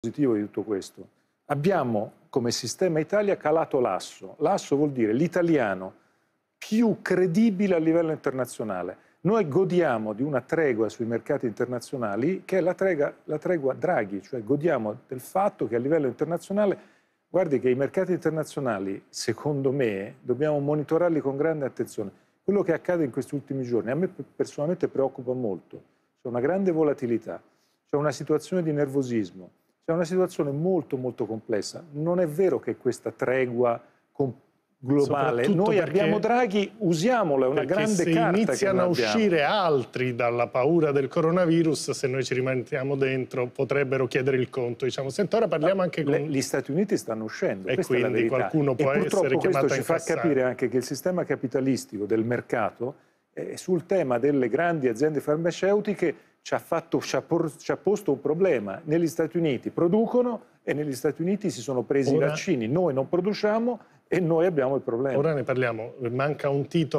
positivo di tutto questo? Abbiamo come sistema Italia calato l'asso. L'asso vuol dire l'italiano più credibile a livello internazionale. Noi godiamo di una tregua sui mercati internazionali che è la tregua, la tregua Draghi, cioè godiamo del fatto che a livello internazionale Guardi che i mercati internazionali, secondo me, dobbiamo monitorarli con grande attenzione. Quello che accade in questi ultimi giorni a me personalmente preoccupa molto. C'è una grande volatilità, c'è una situazione di nervosismo, è una situazione molto molto complessa. Non è vero che questa tregua globale, noi perché, abbiamo Draghi, usiamola, è una grande se carta. Se iniziano a uscire altri dalla paura del coronavirus, se noi ci rimaniamo dentro, potrebbero chiedere il conto. Diciamo, senti, ora parliamo Ma ah, anche con... Le, gli Stati Uniti stanno uscendo, e quindi qualcuno può e essere chiamato questo ci fa capire anche che il sistema capitalistico del mercato è eh, sul tema delle grandi aziende farmaceutiche ci ha, fatto, ci, ha por, ci ha, posto un problema. Negli Stati Uniti producono e negli Stati Uniti si sono presi ora, i vaccini, noi non produciamo e noi abbiamo il problema. Ora ne parliamo, manca un titolo.